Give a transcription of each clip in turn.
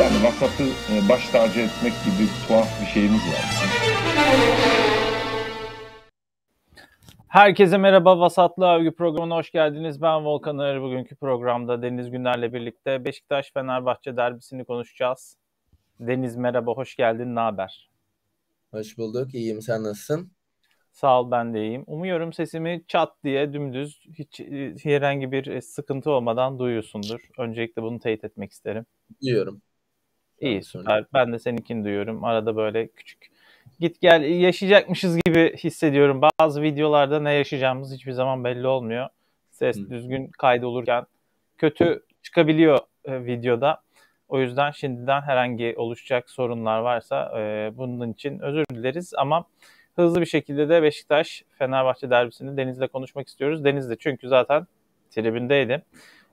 Yani vasatı e, baş tacı etmek gibi tuhaf bir şeyimiz var. Herkese merhaba. Vasatlı Övgü programına hoş geldiniz. Ben Volkan Arı. Bugünkü programda Deniz Günler'le birlikte Beşiktaş-Fenerbahçe derbisini konuşacağız. Deniz merhaba, hoş geldin. Ne haber? Hoş bulduk. İyiyim. Sen nasılsın? Sağ ol ben de iyiyim. Umuyorum sesimi çat diye dümdüz hiç e, herhangi bir e, sıkıntı olmadan duyuyorsundur. Öncelikle bunu teyit etmek isterim. Duyuyorum. İyi süper. Ben de seninkini duyuyorum. Arada böyle küçük git gel yaşayacakmışız gibi hissediyorum. Bazı videolarda ne yaşayacağımız hiçbir zaman belli olmuyor. Ses Hı. düzgün kaydolurken kötü çıkabiliyor e, videoda. O yüzden şimdiden herhangi oluşacak sorunlar varsa e, bunun için özür dileriz ama hızlı bir şekilde de Beşiktaş Fenerbahçe derbisini Deniz'le konuşmak istiyoruz. Deniz'le çünkü zaten tribindeydi.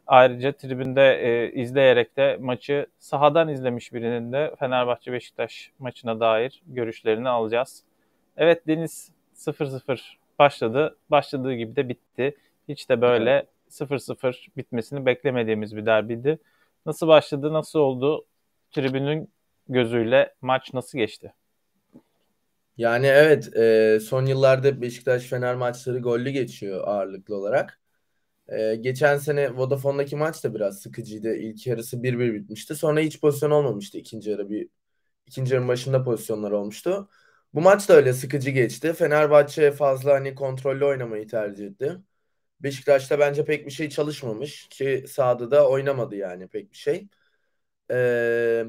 Ayrıca tribünde e, izleyerek de maçı sahadan izlemiş birinin de Fenerbahçe Beşiktaş maçına dair görüşlerini alacağız. Evet Deniz 0-0 başladı. Başladığı gibi de bitti. Hiç de böyle 0-0 bitmesini beklemediğimiz bir derbiydi. Nasıl başladı, nasıl oldu? Tribünün gözüyle maç nasıl geçti? Yani evet e, son yıllarda Beşiktaş-Fener maçları gollü geçiyor ağırlıklı olarak. Ee, geçen sene Vodafone'daki maç da biraz sıkıcıydı. İlk yarısı 1-1 bitmişti. Sonra hiç pozisyon olmamıştı ikinci yarı bir ikinci yarının başında pozisyonlar olmuştu. Bu maç da öyle sıkıcı geçti. Fenerbahçe fazla hani kontrollü oynamayı tercih etti. Beşiktaş'ta bence pek bir şey çalışmamış ki sahada da oynamadı yani pek bir şey. Ee,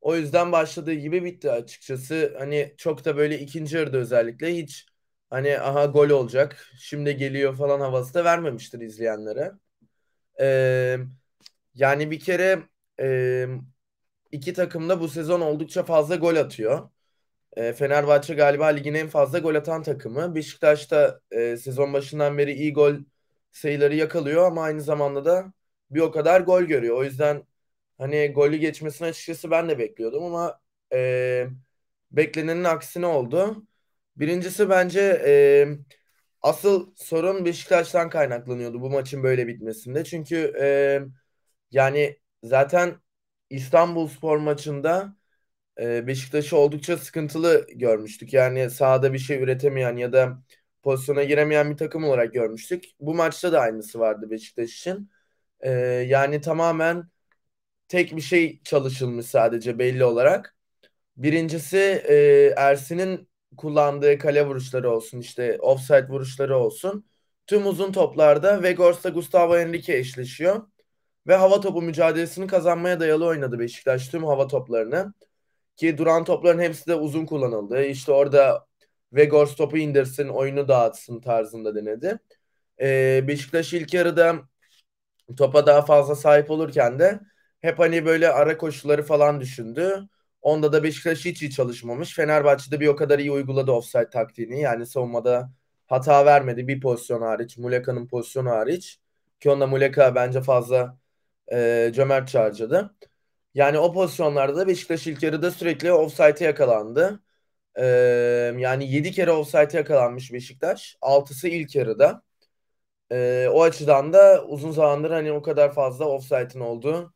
o yüzden başladığı gibi bitti açıkçası. Hani çok da böyle ikinci yarıda özellikle hiç Hani aha gol olacak. Şimdi geliyor falan havası da vermemiştir izleyenlere. Ee, yani bir kere e, iki takım da bu sezon oldukça fazla gol atıyor. E, Fenerbahçe galiba ligin en fazla gol atan takımı. Beşiktaş da e, sezon başından beri iyi gol sayıları yakalıyor ama aynı zamanda da bir o kadar gol görüyor. O yüzden hani golü geçmesini açıkçası ben de bekliyordum ama e, beklenenin aksine oldu. Birincisi bence e, asıl sorun Beşiktaş'tan kaynaklanıyordu bu maçın böyle bitmesinde. Çünkü e, yani zaten İstanbul Spor maçında e, Beşiktaş'ı oldukça sıkıntılı görmüştük. Yani sahada bir şey üretemeyen ya da pozisyona giremeyen bir takım olarak görmüştük. Bu maçta da aynısı vardı Beşiktaş için. E, yani tamamen tek bir şey çalışılmış sadece belli olarak. Birincisi e, Ersin'in kullandığı kale vuruşları olsun işte offside vuruşları olsun. Tüm uzun toplarda Vegors'la Gustavo Henrique eşleşiyor. Ve hava topu mücadelesini kazanmaya dayalı oynadı Beşiktaş tüm hava toplarını. Ki duran topların hepsi de uzun kullanıldı. İşte orada Vegors topu indirsin, oyunu dağıtsın tarzında denedi. Ee, Beşiktaş ilk yarıda topa daha fazla sahip olurken de hep hani böyle ara koşuları falan düşündü. Onda da Beşiktaş hiç iyi çalışmamış. Fenerbahçe'de bir o kadar iyi uyguladı offside taktiğini. Yani savunmada hata vermedi bir pozisyon hariç. Muleka'nın pozisyonu hariç. Ki onda Muleka bence fazla e, cömert harcadı. Yani o pozisyonlarda da Beşiktaş ilk yarıda sürekli offside'e yakalandı. E, yani 7 kere offside'e yakalanmış Beşiktaş. 6'sı ilk yarıda. E, o açıdan da uzun zamandır hani o kadar fazla offside'in olduğu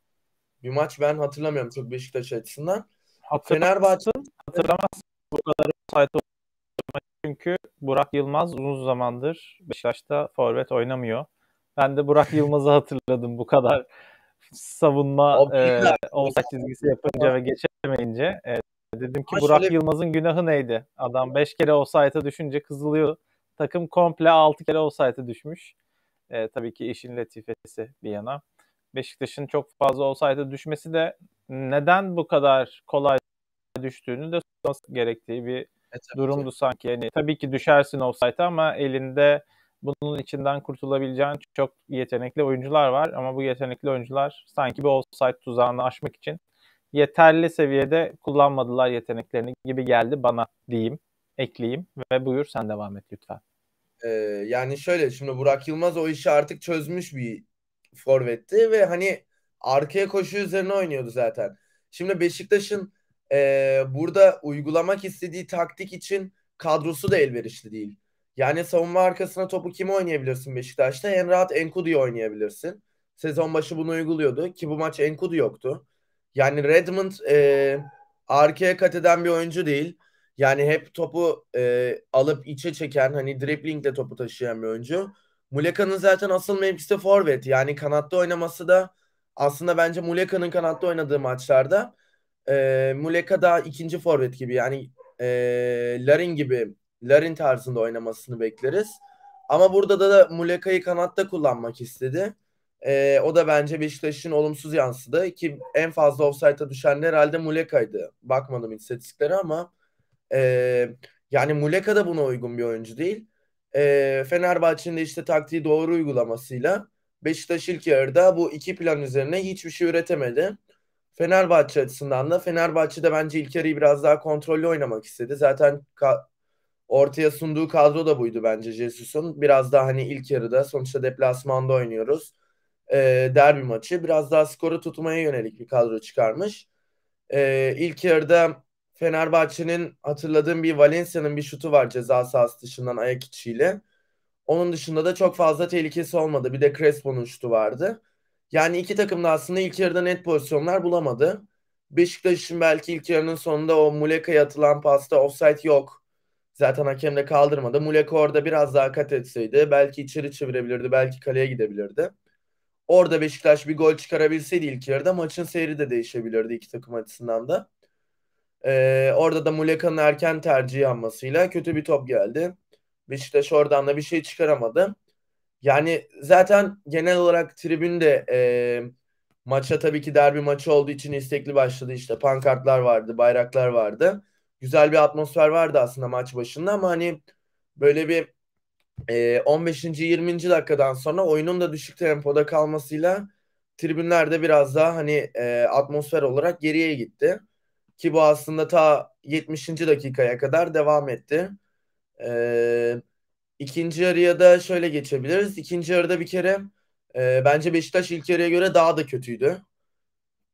bir maç ben hatırlamıyorum çok Beşiktaş açısından. Fenerbahçe hatırlamazsın bu kadar offside çünkü Burak Yılmaz uzun zamandır Beşiktaş'ta forvet oynamıyor. Ben de Burak Yılmaz'ı hatırladım bu kadar savunma e, çizgisi yapınca ve geçemeyince. E, dedim ki Burak Yılmaz'ın günahı neydi? Adam 5 kere offside'a düşünce kızılıyor. Takım komple 6 kere offside'a düşmüş. E, tabii ki işin latifesi bir yana. Beşiktaş'ın çok fazla offside'a düşmesi de neden bu kadar kolay düştüğünü de sorması gerektiği bir e, durumdu ki. sanki. Yani tabii ki düşersin olsaydı ama elinde bunun içinden kurtulabileceğin çok yetenekli oyuncular var ama bu yetenekli oyuncular sanki bir offside tuzağını aşmak için yeterli seviyede kullanmadılar yeteneklerini gibi geldi bana diyeyim, ekleyeyim ve buyur sen devam et lütfen. Ee, yani şöyle şimdi Burak Yılmaz o işi artık çözmüş bir forvetti ve hani arkaya koşu üzerine oynuyordu zaten. Şimdi Beşiktaş'ın e, burada uygulamak istediği taktik için kadrosu da elverişli değil. Yani savunma arkasına topu kimi oynayabilirsin Beşiktaş'ta? En rahat Enkudu'yu oynayabilirsin. Sezon başı bunu uyguluyordu ki bu maç Enkudu yoktu. Yani Redmond e, arkaya kat eden bir oyuncu değil. Yani hep topu e, alıp içe çeken hani driblingle topu taşıyan bir oyuncu. Muleka'nın zaten asıl mevkisi forvet. Yani kanatta oynaması da aslında bence Muleka'nın kanatta oynadığı maçlarda e, Muleka daha ikinci forvet gibi yani e, Larin gibi Larin tarzında oynamasını bekleriz. Ama burada da, da Muleka'yı kanatta kullanmak istedi. E, o da bence Beşiktaş'ın olumsuz yansıdı ki en fazla offside'a düşen herhalde Muleka'ydı. Bakmadım istatistiklere ama e, yani Muleka da buna uygun bir oyuncu değil. E, Fenerbahçe'nin de işte taktiği doğru uygulamasıyla Beşiktaş ilk yarıda bu iki plan üzerine hiçbir şey üretemedi. Fenerbahçe açısından da Fenerbahçe de bence ilk yarıyı biraz daha kontrollü oynamak istedi. Zaten ortaya sunduğu kadro da buydu bence Jesus'un. Biraz daha hani ilk yarıda sonuçta deplasmanda oynuyoruz. E, derbi maçı biraz daha skoru tutmaya yönelik bir kadro çıkarmış. E, ilk yarıda Fenerbahçe'nin hatırladığım bir Valencia'nın bir şutu var ceza sahası dışından ayak içiyle. Onun dışında da çok fazla tehlikesi olmadı. Bir de Crespo'nun şutu vardı. Yani iki takım da aslında ilk yarıda net pozisyonlar bulamadı. Beşiktaş'ın belki ilk yarının sonunda o Muleka'ya atılan pasta offside yok. Zaten hakem de kaldırmadı. Muleka orada biraz daha kat etseydi belki içeri çevirebilirdi, belki kaleye gidebilirdi. Orada Beşiktaş bir gol çıkarabilseydi ilk yarıda maçın seyri de değişebilirdi iki takım açısından da. Ee, orada da Muleka'nın erken tercih yapmasıyla kötü bir top geldi. Beşiktaş oradan da bir şey çıkaramadı. Yani zaten genel olarak tribünde de e, maça tabii ki derbi maçı olduğu için istekli başladı. İşte pankartlar vardı, bayraklar vardı. Güzel bir atmosfer vardı aslında maç başında ama hani böyle bir e, 15. 20. dakikadan sonra oyunun da düşük tempoda kalmasıyla tribünlerde biraz daha hani e, atmosfer olarak geriye gitti. Ki bu aslında ta 70. dakikaya kadar devam etti. E, ikinci yarıya da şöyle geçebiliriz. İkinci yarıda bir kere e, bence Beşiktaş ilk yarıya göre daha da kötüydü.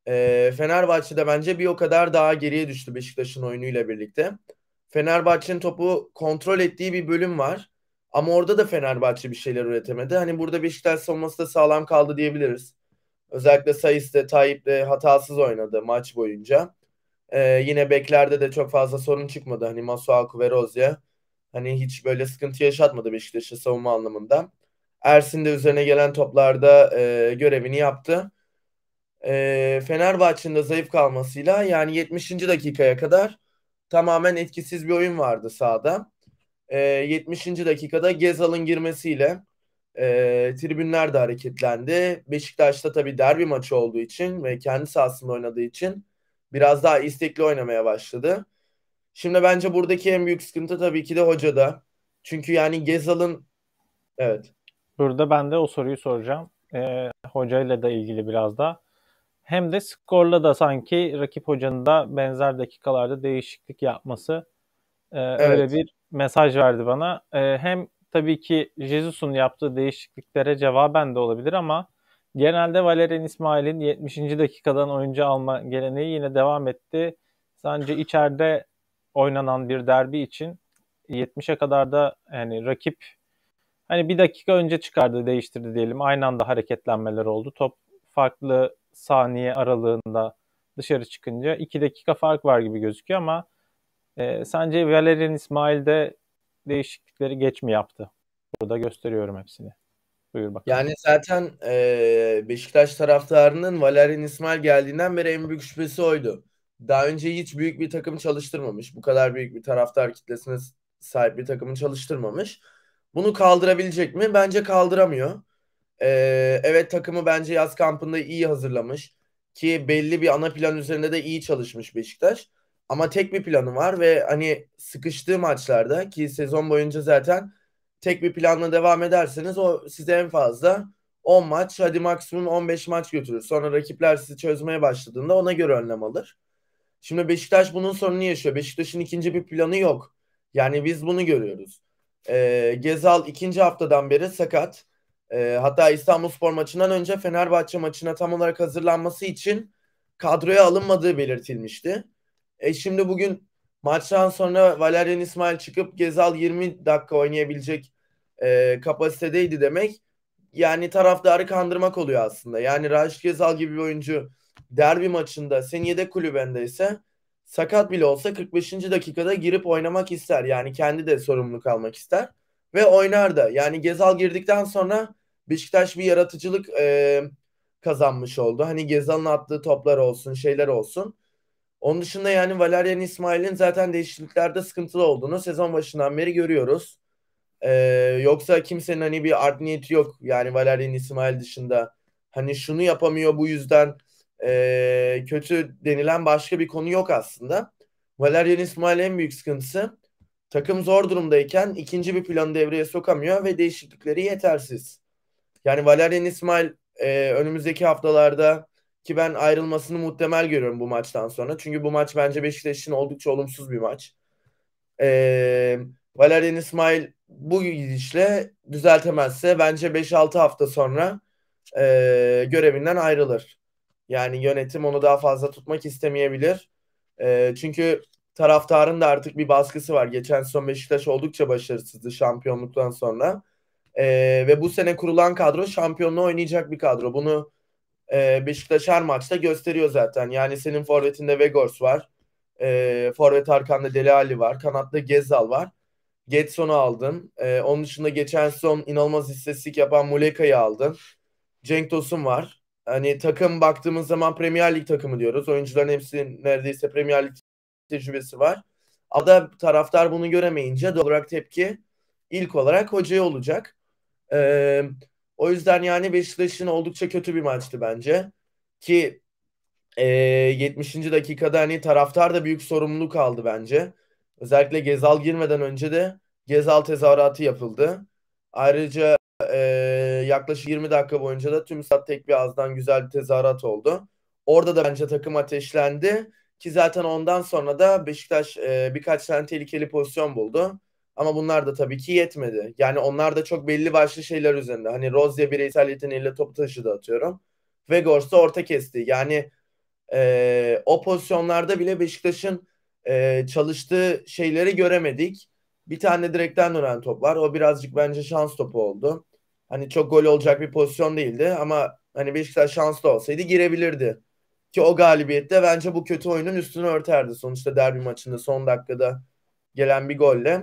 E, Fenerbahçe de bence bir o kadar daha geriye düştü Beşiktaş'ın oyunuyla birlikte. Fenerbahçe'nin topu kontrol ettiği bir bölüm var. Ama orada da Fenerbahçe bir şeyler üretemedi. Hani burada Beşiktaş savunması da sağlam kaldı diyebiliriz. Özellikle Sayıs de Tayyip de hatasız oynadı maç boyunca. Ee, yine beklerde de çok fazla sorun çıkmadı. Hani Masuaku ve Rozya Hani hiç böyle sıkıntı yaşatmadı Beşiktaş'ı savunma anlamında. Ersin de üzerine gelen toplarda e, görevini yaptı. E, Fenerbahçe'nin de zayıf kalmasıyla yani 70. dakikaya kadar tamamen etkisiz bir oyun vardı sahada. E, 70. dakikada Gezal'ın girmesiyle e, tribünler de hareketlendi. Beşiktaş'ta tabii derbi maçı olduğu için ve kendi sahasında oynadığı için biraz daha istekli oynamaya başladı. Şimdi bence buradaki en büyük sıkıntı tabii ki de hocada. Çünkü yani Gezal'ın evet. Burada ben de o soruyu soracağım. Ee, hocayla da ilgili biraz da. Hem de skorla da sanki rakip hocanın da benzer dakikalarda değişiklik yapması e, evet. öyle bir mesaj verdi bana. E, hem tabii ki Jesus'un yaptığı değişikliklere cevaben de olabilir ama genelde Valerian İsmail'in 70. dakikadan oyuncu alma geleneği yine devam etti. Sence içeride oynanan bir derbi için 70'e kadar da yani rakip hani bir dakika önce çıkardı değiştirdi diyelim. Aynı anda hareketlenmeler oldu. Top farklı saniye aralığında dışarı çıkınca 2 dakika fark var gibi gözüküyor ama e, sence Valerian İsmail'de değişiklikleri geç mi yaptı? Burada gösteriyorum hepsini. Buyur bakalım. Yani zaten e, Beşiktaş taraftarının Valerian İsmail geldiğinden beri en büyük şüphesi oydu daha önce hiç büyük bir takım çalıştırmamış. Bu kadar büyük bir taraftar kitlesine sahip bir takımı çalıştırmamış. Bunu kaldırabilecek mi? Bence kaldıramıyor. Ee, evet takımı bence yaz kampında iyi hazırlamış. Ki belli bir ana plan üzerinde de iyi çalışmış Beşiktaş. Ama tek bir planı var ve hani sıkıştığı maçlarda ki sezon boyunca zaten tek bir planla devam ederseniz o size en fazla 10 maç hadi maksimum 15 maç götürür. Sonra rakipler sizi çözmeye başladığında ona göre önlem alır. Şimdi Beşiktaş bunun sorunu yaşıyor. Beşiktaş'ın ikinci bir planı yok. Yani biz bunu görüyoruz. E, Gezal ikinci haftadan beri sakat. E, hatta İstanbul Spor maçından önce Fenerbahçe maçına tam olarak hazırlanması için kadroya alınmadığı belirtilmişti. E, şimdi bugün maçtan sonra Valerian İsmail çıkıp Gezal 20 dakika oynayabilecek e, kapasitedeydi demek. Yani taraftarı kandırmak oluyor aslında. Yani Raşit Gezal gibi bir oyuncu derbi maçında sen yedek kulübendeyse sakat bile olsa 45. dakikada girip oynamak ister. Yani kendi de sorumluluk almak ister. Ve oynar da. Yani Gezal girdikten sonra Beşiktaş bir yaratıcılık e, kazanmış oldu. Hani Gezal'ın attığı toplar olsun, şeyler olsun. Onun dışında yani Valerian İsmail'in zaten değişikliklerde sıkıntılı olduğunu sezon başından beri görüyoruz. Ee, yoksa kimsenin hani bir art niyeti yok. Yani Valerian İsmail dışında hani şunu yapamıyor bu yüzden e, kötü denilen başka bir konu yok aslında. Valerian İsmail en büyük sıkıntısı takım zor durumdayken ikinci bir planı devreye sokamıyor ve değişiklikleri yetersiz. Yani Valerian İsmail e, önümüzdeki haftalarda ki ben ayrılmasını muhtemel görüyorum bu maçtan sonra. Çünkü bu maç bence Beşiktaş için oldukça olumsuz bir maç. E, Valerian İsmail bu gidişle düzeltemezse bence 5-6 hafta sonra e, görevinden ayrılır. Yani yönetim onu daha fazla tutmak istemeyebilir. E, çünkü taraftarın da artık bir baskısı var. Geçen son Beşiktaş oldukça başarısızdı şampiyonluktan sonra. E, ve bu sene kurulan kadro şampiyonluğu oynayacak bir kadro. Bunu e, Beşiktaş her maçta gösteriyor zaten. Yani senin forvetinde Vegors var. E, forvet arkanda Deli Ali var. Kanatta Gezal var. Getson'u aldın. E, onun dışında geçen son inanılmaz istatistik yapan Muleka'yı aldın. Cenk Tosun var hani takım baktığımız zaman Premier Lig takımı diyoruz. Oyuncuların hepsi neredeyse Premier Lig tecrübesi var. Ada taraftar bunu göremeyince doğal olarak tepki ilk olarak hocaya olacak. Ee, o yüzden yani Beşiktaş'ın oldukça kötü bir maçtı bence. Ki e, 70. dakikada hani taraftar da büyük sorumluluk aldı bence. Özellikle Gezal girmeden önce de Gezal tezahüratı yapıldı. Ayrıca e, yaklaşık 20 dakika boyunca da tüm saat tek bir ağızdan güzel bir tezahürat oldu. Orada da bence takım ateşlendi ki zaten ondan sonra da Beşiktaş e, birkaç tane tehlikeli pozisyon buldu. Ama bunlar da tabii ki yetmedi. Yani onlar da çok belli başlı şeyler üzerinde. Hani Rozya bireysel yeteneğiyle top taşıdı atıyorum. Vegors da orta kesti. Yani e, o pozisyonlarda bile Beşiktaş'ın e, çalıştığı şeyleri göremedik. Bir tane direkten dönen top var. O birazcık bence şans topu oldu hani çok gol olacak bir pozisyon değildi ama hani Beşiktaş şanslı olsaydı girebilirdi. Ki o galibiyette bence bu kötü oyunun üstünü örterdi. Sonuçta derbi maçında son dakikada gelen bir golle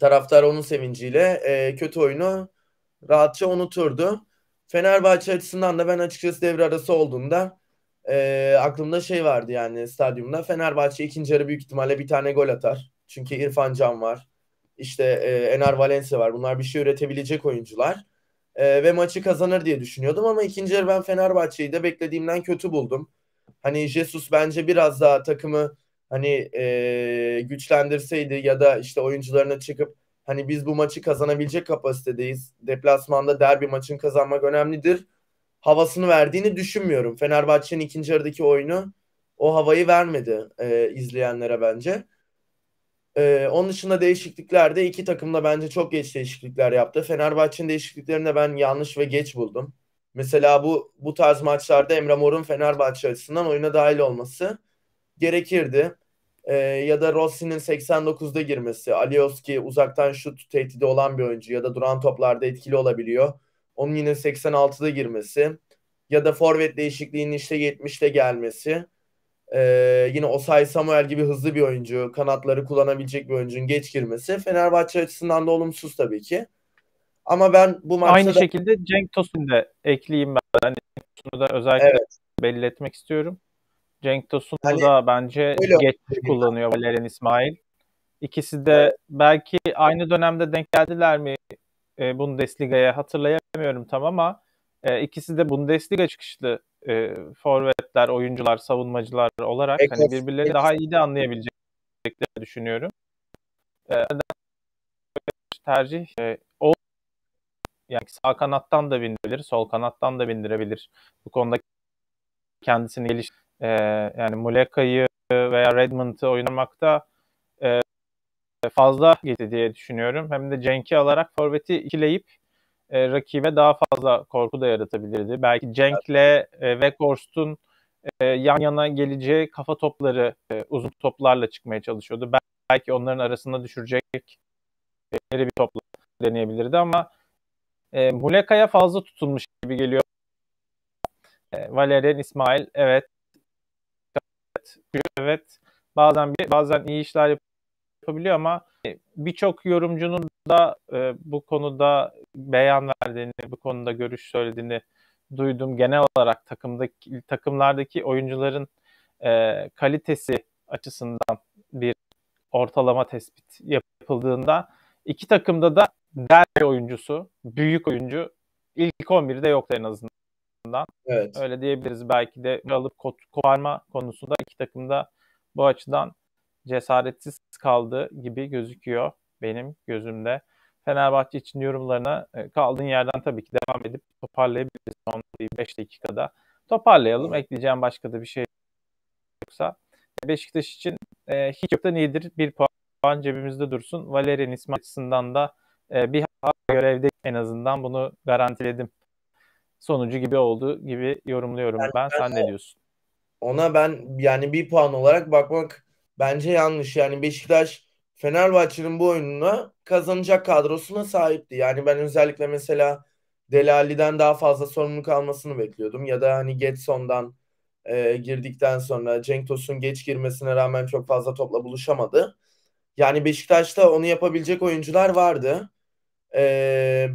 taraftar onun sevinciyle e, kötü oyunu rahatça unuturdu. Fenerbahçe açısından da ben açıkçası devre arası olduğunda e, aklımda şey vardı yani stadyumda. Fenerbahçe ikinci yarı büyük ihtimalle bir tane gol atar. Çünkü İrfan Can var. İşte e, Ener Valencia var. Bunlar bir şey üretebilecek oyuncular. E, ve maçı kazanır diye düşünüyordum ama ikinci yarı ben Fenerbahçe'yi de beklediğimden kötü buldum. Hani Jesus bence biraz daha takımı hani e, güçlendirseydi ya da işte oyuncularına çıkıp hani biz bu maçı kazanabilecek kapasitedeyiz. Deplasmanda derbi maçın kazanmak önemlidir. Havasını verdiğini düşünmüyorum. Fenerbahçe'nin ikinci yarıdaki oyunu o havayı vermedi e, izleyenlere bence. Ee, onun dışında değişikliklerde iki takım da bence çok geç değişiklikler yaptı. Fenerbahçe'nin değişikliklerini de ben yanlış ve geç buldum. Mesela bu bu tarz maçlarda Emre Mor'un Fenerbahçe açısından oyuna dahil olması gerekirdi. Ee, ya da Rossi'nin 89'da girmesi, Alioski uzaktan şut tehdidi olan bir oyuncu ya da duran toplarda etkili olabiliyor. Onun yine 86'da girmesi ya da forvet değişikliğinin işte 70'te gelmesi ee, yine Osay Samuel gibi hızlı bir oyuncu, kanatları kullanabilecek bir oyuncunun geç girmesi Fenerbahçe açısından da olumsuz tabii ki. Ama ben bu maçta Aynı da... şekilde Cenk Tosun'u da ekleyeyim ben. Hani bunu da özellikle evet. belli etmek istiyorum. Cenk Tosun'u hani, da bence geç kullanıyor Valerian İsmail. İkisi de belki aynı dönemde denk geldiler mi e, Bundesliga'ya hatırlayamıyorum tam ama e, ikisi de Bundesliga çıkışlı e, forvetler, oyuncular, savunmacılar olarak evet, hani birbirleri evet. daha iyi de anlayabileceklerini düşünüyorum. E, tercih e, o yani sağ kanattan da bindirebilir, sol kanattan da bindirebilir. Bu konuda kendisini geliş e, yani Muleka'yı veya Redmond'ı oynamakta e, fazla gitti diye düşünüyorum. Hem de Cenk'i alarak forveti ikileyip e, rakibe daha fazla korku da yaratabilirdi. Belki Cenk'le e, Weghorst'un e, yan yana geleceği kafa topları e, uzun toplarla çıkmaya çalışıyordu. Belki onların arasında düşürecek e, bir topla deneyebilirdi ama e, Muleka'ya fazla tutulmuş gibi geliyor. E, Valerian İsmail evet evet evet bazen bir, bazen iyi işler yapabiliyor ama Hani birçok yorumcunun da e, bu konuda beyan verdiğini, bu konuda görüş söylediğini duydum. Genel olarak takımdaki takımlardaki oyuncuların e, kalitesi açısından bir ortalama tespit yapıldığında iki takımda da derbi oyuncusu, büyük oyuncu ilk 11'de yok en azından. Evet. Öyle diyebiliriz. Belki de alıp koparma konusunda iki takımda bu açıdan cesaretsiz kaldı gibi gözüküyor benim gözümde. Fenerbahçe için yorumlarına e, kaldığın yerden tabii ki devam edip toparlayabiliriz son 5 dakikada. Toparlayalım. Ekleyeceğim başka da bir şey yoksa. E, Beşiktaş için e, hiç yoktan iyidir. Bir puan cebimizde dursun. Valerian İsmail açısından da e, bir görevde en azından bunu garantiledim. Sonucu gibi oldu gibi yorumluyorum ben. ben Sen ne diyorsun? Ona ben yani bir puan olarak bakmak Bence yanlış. Yani Beşiktaş Fenerbahçe'nin bu oyununa kazanacak kadrosuna sahipti. Yani ben özellikle mesela Delali'den daha fazla sorumluluk almasını bekliyordum. Ya da hani Getson'dan e, girdikten sonra Cenk Tosun geç girmesine rağmen çok fazla topla buluşamadı. Yani Beşiktaş'ta onu yapabilecek oyuncular vardı. Ee,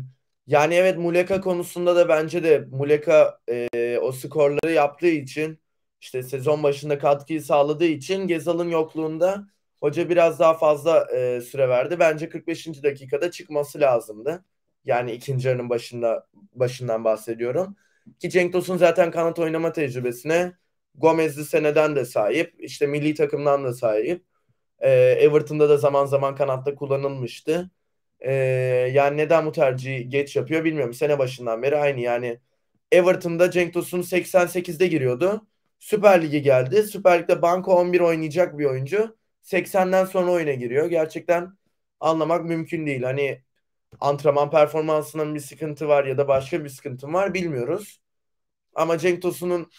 yani evet Muleka konusunda da bence de Muleka e, o skorları yaptığı için işte sezon başında katkıyı sağladığı için Gezal'ın yokluğunda hoca biraz daha fazla e, süre verdi. Bence 45. dakikada çıkması lazımdı. Yani ikinci yarının başında başından bahsediyorum. Ki Cenk Tosun zaten kanat oynama tecrübesine Gomez'li seneden de sahip. işte milli takımdan da sahip. E, Everton'da da zaman zaman kanatta kullanılmıştı. E, yani neden bu tercihi geç yapıyor bilmiyorum. Sene başından beri aynı yani. Everton'da Cenk Tosun 88'de giriyordu. Süper Lig'e geldi. Süper Lig'de banko 11 oynayacak bir oyuncu. 80'den sonra oyuna giriyor. Gerçekten anlamak mümkün değil. Hani antrenman performansının bir sıkıntı var ya da başka bir sıkıntı var bilmiyoruz. Ama Cenk Tosun'un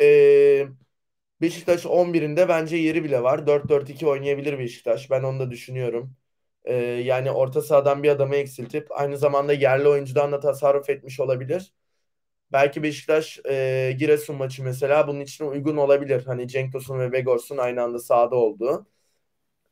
e, Beşiktaş 11'inde bence yeri bile var. 4-4-2 oynayabilir Beşiktaş. Ben onu da düşünüyorum. E, yani orta sahadan bir adamı eksiltip aynı zamanda yerli oyuncudan da tasarruf etmiş olabilir. Belki Beşiktaş e, Giresun maçı mesela bunun için uygun olabilir. Hani Cenk Tosun ve Vegors'un aynı anda sahada olduğu.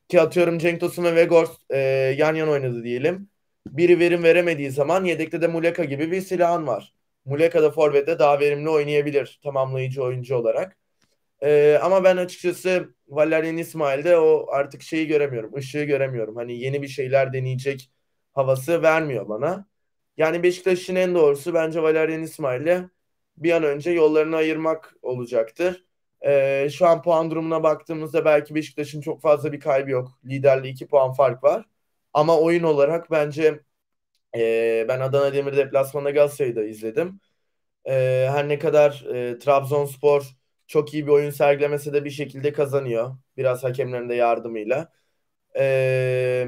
Ki atıyorum Cenk Tosun ve Vegors e, yan yana oynadı diyelim. Biri verim veremediği zaman yedekte de Muleka gibi bir silahın var. Muleka da forvette daha verimli oynayabilir tamamlayıcı oyuncu olarak. E, ama ben açıkçası Valerian İsmail'de o artık şeyi göremiyorum. ışığı göremiyorum. Hani yeni bir şeyler deneyecek havası vermiyor bana. Yani Beşiktaş'ın en doğrusu bence Valerian İsmail'i bir an önce yollarını ayırmak olacaktır. Ee, şu an puan durumuna baktığımızda belki Beşiktaş'ın çok fazla bir kaybı yok. Liderle 2 puan fark var. Ama oyun olarak bence e, ben Adana Demir deplasmanında Galatasaray'ı da izledim. E, her ne kadar e, Trabzonspor çok iyi bir oyun sergilemese de bir şekilde kazanıyor. Biraz hakemlerin de yardımıyla. E,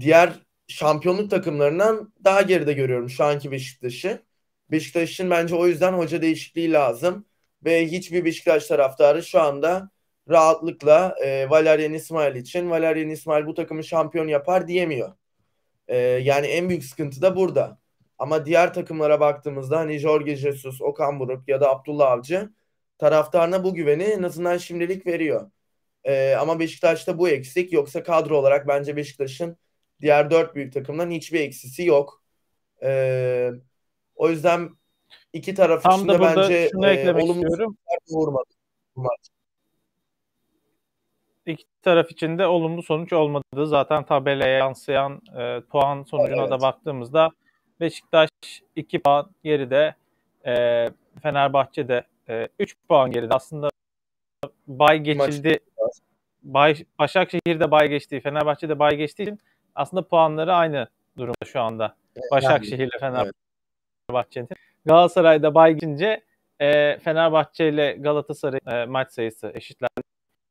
diğer şampiyonluk takımlarından daha geride görüyorum şu anki Beşiktaş'ı. Beşiktaş'ın bence o yüzden hoca değişikliği lazım ve hiçbir Beşiktaş taraftarı şu anda rahatlıkla e, Valerian İsmail için Valerian İsmail bu takımı şampiyon yapar diyemiyor. E, yani en büyük sıkıntı da burada. Ama diğer takımlara baktığımızda hani Jorge Jesus, Okan Buruk ya da Abdullah Avcı taraftarına bu güveni en azından şimdilik veriyor. E, ama Beşiktaş'ta bu eksik. Yoksa kadro olarak bence Beşiktaş'ın Diğer dört büyük takımdan hiçbir eksisi yok. E, o yüzden iki taraf Tam için de bence e, olumlu istiyorum. vurmadı bu İki taraf için de olumlu sonuç olmadı. Zaten tabelaya yansıyan e, puan sonucuna evet. da baktığımızda Beşiktaş 2 puan geride, e, Fenerbahçe de 3 e, puan geride. Aslında bay geçildi. Bay, Başakşehir'de bay geçti, Fenerbahçe'de bay geçtiği için aslında puanları aynı durumda şu anda. Başakşehir ile Fenerbahçe'nin. Evet. Galatasaray'da bay geçince e, Fenerbahçe ile Galatasaray e, maç sayısı eşitlendi.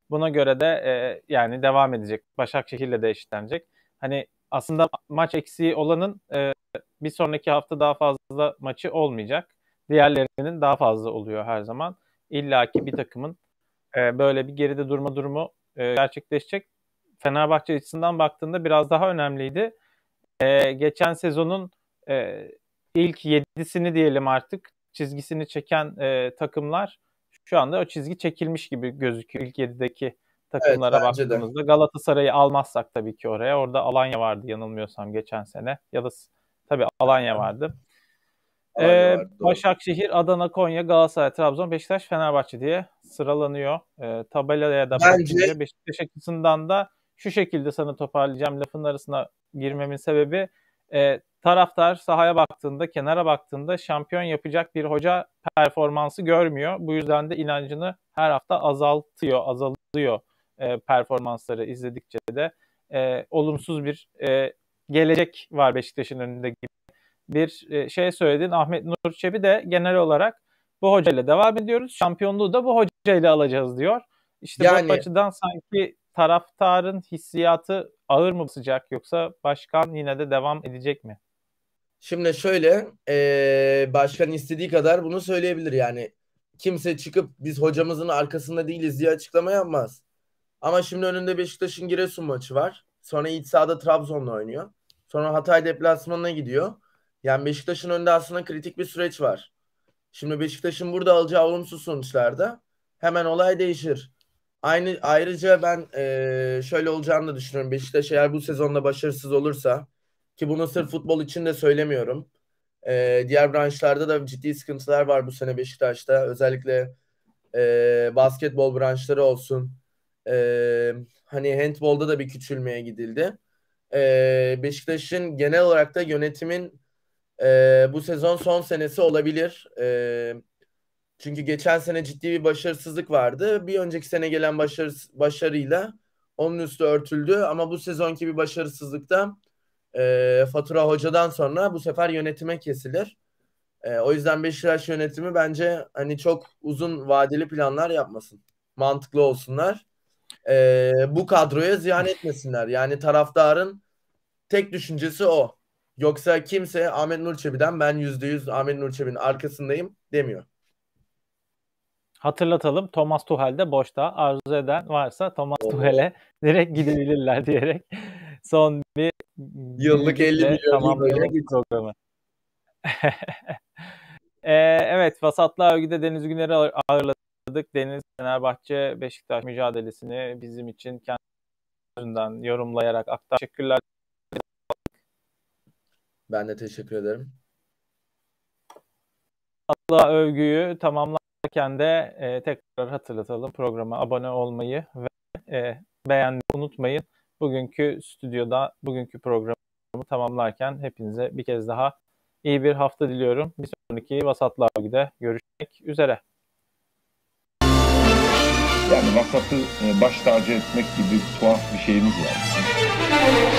Buna göre de e, yani devam edecek. Başakşehir'le de eşitlenecek. Hani aslında maç eksiği olanın e, bir sonraki hafta daha fazla maçı olmayacak. Diğerlerinin daha fazla oluyor her zaman. İlla ki bir takımın e, böyle bir geride durma durumu e, gerçekleşecek. Fenerbahçe açısından baktığında biraz daha önemliydi. E, geçen sezonun e, ilk yedisini diyelim artık çizgisini çeken e, takımlar şu anda o çizgi çekilmiş gibi gözüküyor ilk yedideki takımlara evet, baktığımızda. De. Galatasaray'ı almazsak tabii ki oraya. Orada Alanya vardı yanılmıyorsam geçen sene. Ya da tabii Alanya vardı. Alanya ee, vardı, Başakşehir, doğru. Adana, Konya, Galatasaray, Trabzon, Beşiktaş, Fenerbahçe diye sıralanıyor. Ee, tabelaya da Bence... Beşiktaş açısından da şu şekilde sana toparlayacağım lafın arasına girmemin sebebi e, taraftar sahaya baktığında, kenara baktığında şampiyon yapacak bir hoca performansı görmüyor. Bu yüzden de inancını her hafta azaltıyor, azalıyor e, performansları izledikçe de. E, olumsuz bir e, gelecek var Beşiktaş'ın önünde gibi bir e, şey söyledin. Ahmet Nur Çebi de genel olarak bu hocayla devam ediyoruz. Şampiyonluğu da bu hocayla alacağız diyor. İşte yani, bu açıdan sanki taraftarın hissiyatı ağır mı sıcak yoksa başkan yine de devam edecek mi? Şimdi şöyle ee, başkan istediği kadar bunu söyleyebilir yani kimse çıkıp biz hocamızın arkasında değiliz diye açıklama yapmaz. Ama şimdi önünde Beşiktaş'ın Giresun maçı var. Sonra iç sahada Trabzon'la oynuyor. Sonra Hatay deplasmanına gidiyor. Yani Beşiktaş'ın önünde aslında kritik bir süreç var. Şimdi Beşiktaş'ın burada alacağı olumsuz sonuçlarda hemen olay değişir. Aynı ayrıca ben e, şöyle olacağını da düşünüyorum. Beşiktaş eğer bu sezonda başarısız olursa ki bunu sırf futbol için de söylemiyorum. E, diğer branşlarda da ciddi sıkıntılar var bu sene Beşiktaş'ta. Özellikle e, basketbol branşları olsun. E, hani handbolda da bir küçülmeye gidildi. E, Beşiktaş'ın genel olarak da yönetimin e, bu sezon son senesi olabilir. E, çünkü geçen sene ciddi bir başarısızlık vardı. Bir önceki sene gelen başarı, başarıyla onun üstü örtüldü. Ama bu sezonki bir başarısızlıkta e, fatura hocadan sonra bu sefer yönetime kesilir. E, o yüzden Beşiktaş yönetimi bence hani çok uzun vadeli planlar yapmasın. Mantıklı olsunlar. E, bu kadroya ziyan etmesinler. Yani taraftarın tek düşüncesi o. Yoksa kimse Ahmet Nurçebi'den ben %100 Ahmet Nurçebi'nin arkasındayım demiyor. Hatırlatalım Thomas Tuchel de boşta. Arzu eden varsa Thomas Tuchel'e direkt gidebilirler diyerek son bir yıllık 50 milyon e, evet Vasatlı Övgü'de Deniz Güner'i ağırladık. Deniz Fenerbahçe Beşiktaş mücadelesini bizim için kendinden yorumlayarak aktar. Teşekkürler. Ben de teşekkür ederim. Vasatlı Övgü'yü tamamla Yaparken de e, tekrar hatırlatalım programa abone olmayı ve e, beğenmeyi unutmayın. Bugünkü stüdyoda bugünkü programı tamamlarken hepinize bir kez daha iyi bir hafta diliyorum. Bir sonraki Vasatlar Bugü'de görüşmek üzere. Yani vasatı e, baş tacı etmek gibi tuhaf bir şeyimiz var.